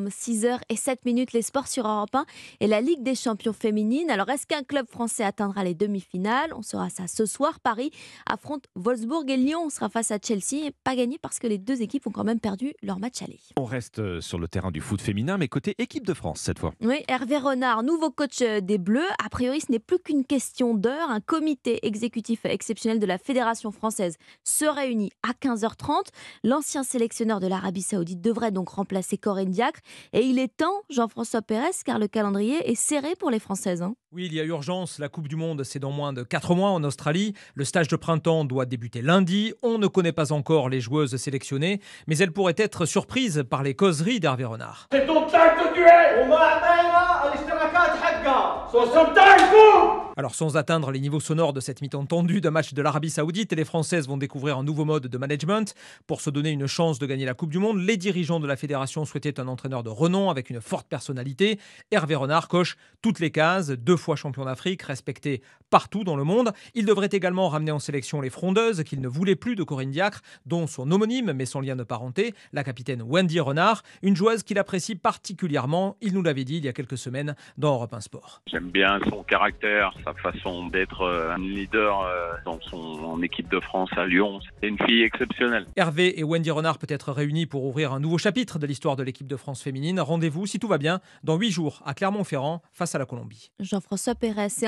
6h et 7 minutes les sports sur Europe 1 et la Ligue des champions féminines. Alors est-ce qu'un club français atteindra les demi-finales On saura ça ce soir. Paris affronte Wolfsburg et Lyon. On sera face à Chelsea pas gagné parce que les deux équipes ont quand même perdu leur match aller. On reste euh, sur le terrain du foot féminin mais côté équipe de France cette fois. Oui, Hervé Renard, nouveau coach euh, des Bleus. A priori ce n'est plus qu'une question d'heure. Un comité exécutif exceptionnel de la Fédération française se réunit à 15h30. L'ancien sélectionneur de l'Arabie saoudite devrait donc remplacer Corinne Diacre. Et il est temps, Jean-François Pérez, car le calendrier est serré pour les Françaises. Hein. Oui, il y a urgence. La Coupe du Monde, c'est dans moins de 4 mois en Australie. Le stage de printemps doit débuter lundi. On ne connaît pas encore les joueuses sélectionnées, mais elles pourraient être surprises par les causeries d'Hervé Renard. Alors sans atteindre les niveaux sonores de cette mi-temps tendue d'un match de l'Arabie Saoudite, les Françaises vont découvrir un nouveau mode de management. Pour se donner une chance de gagner la Coupe du Monde, les dirigeants de la fédération souhaitaient un entraîneur de renom avec une forte personnalité. Hervé Renard coche toutes les cases, deux fois champion d'Afrique, respecté partout dans le monde. Il devrait également ramener en sélection les frondeuses qu'il ne voulait plus de Corinne Diacre, dont son homonyme mais son lien de parenté, la capitaine Wendy Renard, une joueuse qu'il apprécie particulièrement. Il nous l'avait dit il y a quelques semaines dans Europe 1 Sport. J'aime bien son caractère, sa façon d'être euh, un leader euh, dans son équipe de France à Lyon. C'était une fille exceptionnelle. Hervé et Wendy Renard peut être réunis pour ouvrir un nouveau chapitre de l'histoire de l'équipe de France féminine. Rendez-vous, si tout va bien, dans 8 jours à Clermont-Ferrand face à la Colombie. Jean-François Pérez,